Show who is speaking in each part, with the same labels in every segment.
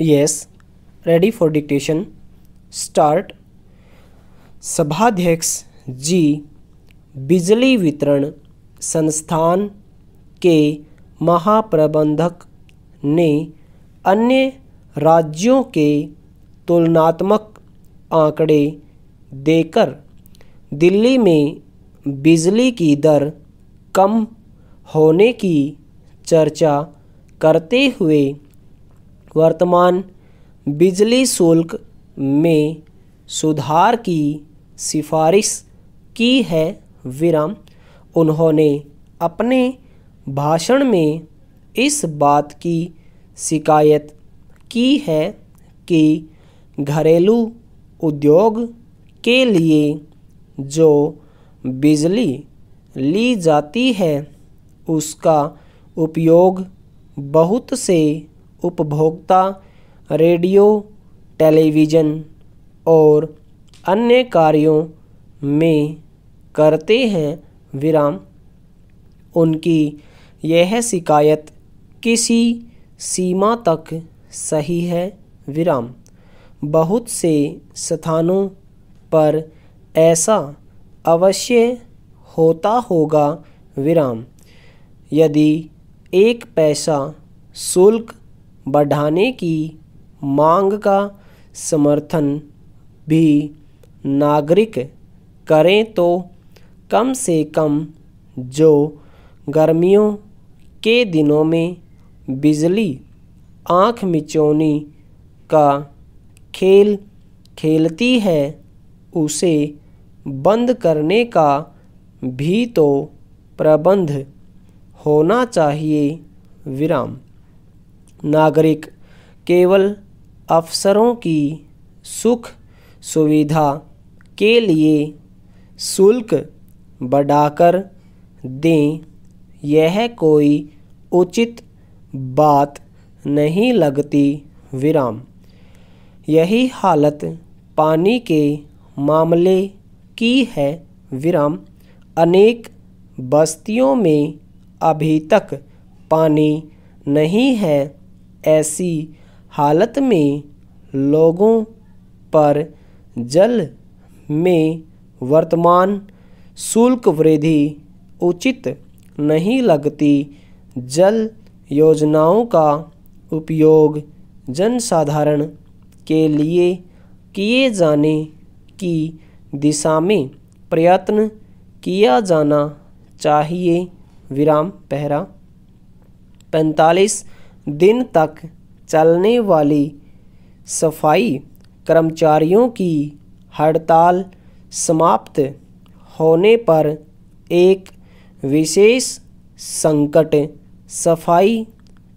Speaker 1: yes ready for dictation start सभाध्यक्ष जी बिजली वितरण संस्थान के महाप्रबंधक ने अन्य राज्यों के तुलनात्मक आंकड़े देकर दिल्ली में बिजली की दर कम होने की चर्चा करते हुए वर्तमान बिजली शुल्क में सुधार की सिफारिश की है विराम उन्होंने अपने भाषण में इस बात की शिकायत की है कि घरेलू उद्योग के लिए जो बिजली ली जाती है उसका उपयोग बहुत से उपभोक्ता रेडियो टेलीविज़न और अन्य कार्यों में करते हैं विराम उनकी यह शिकायत किसी सीमा तक सही है विराम बहुत से स्थानों पर ऐसा अवश्य होता होगा विराम यदि एक पैसा शुल्क बढ़ाने की मांग का समर्थन भी नागरिक करें तो कम से कम जो गर्मियों के दिनों में बिजली आँख मिचौनी का खेल खेलती है उसे बंद करने का भी तो प्रबंध होना चाहिए विराम नागरिक केवल अफसरों की सुख सुविधा के लिए शुल्क बढ़ाकर दें यह कोई उचित बात नहीं लगती विराम यही हालत पानी के मामले की है विराम अनेक बस्तियों में अभी तक पानी नहीं है ऐसी हालत में लोगों पर जल में वर्तमान शुल्क वृद्धि उचित नहीं लगती जल योजनाओं का उपयोग जनसाधारण के लिए किए जाने की दिशा में प्रयत्न किया जाना चाहिए विराम पहरा पैंतालीस दिन तक चलने वाली सफाई कर्मचारियों की हड़ताल समाप्त होने पर एक विशेष संकट सफाई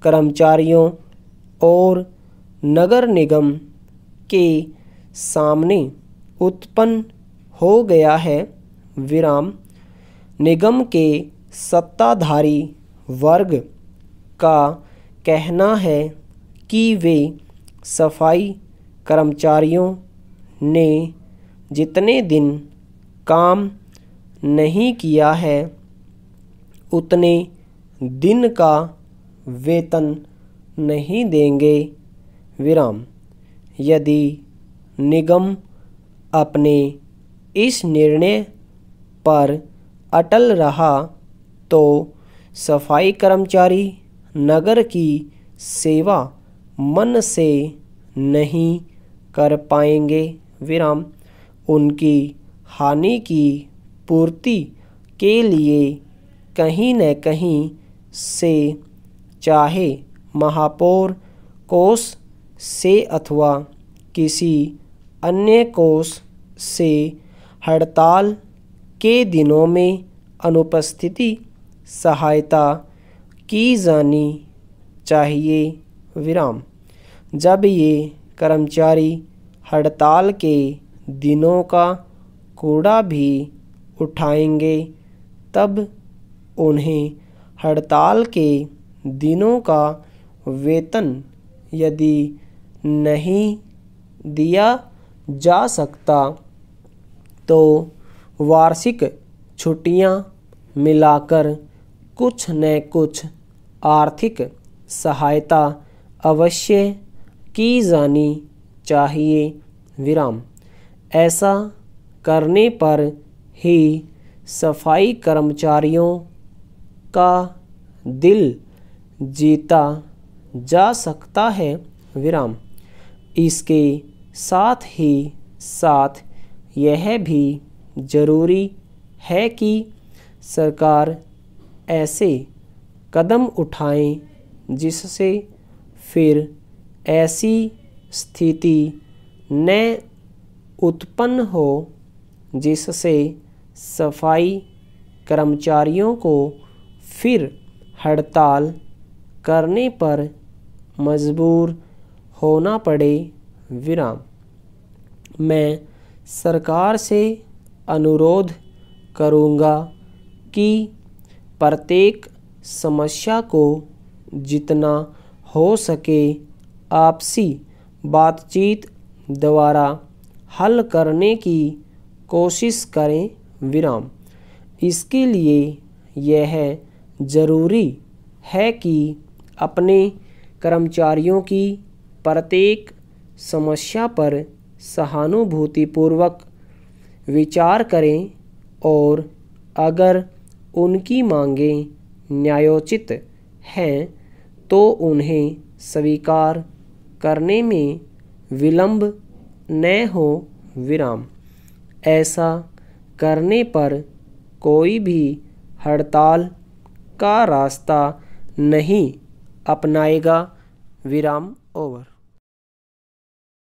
Speaker 1: कर्मचारियों और नगर निगम के सामने उत्पन्न हो गया है विराम निगम के सत्ताधारी वर्ग का कहना है कि वे सफाई कर्मचारियों ने जितने दिन काम नहीं किया है उतने दिन का वेतन नहीं देंगे विराम यदि निगम अपने इस निर्णय पर अटल रहा तो सफाई कर्मचारी नगर की सेवा मन से नहीं कर पाएंगे विराम उनकी हानि की पूर्ति के लिए कहीं न कहीं से चाहे महापौर कोष से अथवा किसी अन्य कोष से हड़ताल के दिनों में अनुपस्थिति सहायता की जानी चाहिए विराम जब ये कर्मचारी हड़ताल के दिनों का कूड़ा भी उठाएंगे तब उन्हें हड़ताल के दिनों का वेतन यदि नहीं दिया जा सकता तो वार्षिक छुट्टियां मिलाकर कुछ न कुछ आर्थिक सहायता अवश्य की जानी चाहिए विराम ऐसा करने पर ही सफाई कर्मचारियों का दिल जीता जा सकता है विराम इसके साथ ही साथ यह भी ज़रूरी है कि सरकार ऐसे कदम उठाएं जिससे फिर ऐसी स्थिति न उत्पन्न हो जिससे सफाई कर्मचारियों को फिर हड़ताल करने पर मजबूर होना पड़े विराम मैं सरकार से अनुरोध करूँगा कि प्रत्येक समस्या को जितना हो सके आपसी बातचीत द्वारा हल करने की कोशिश करें विराम इसके लिए यह ज़रूरी है कि अपने कर्मचारियों की प्रत्येक समस्या पर सहानुभूतिपूर्वक विचार करें और अगर उनकी मांगें न्यायोचित हैं तो उन्हें स्वीकार करने में विलंब न हो विराम ऐसा करने पर कोई भी हड़ताल का रास्ता नहीं अपनाएगा विराम ओवर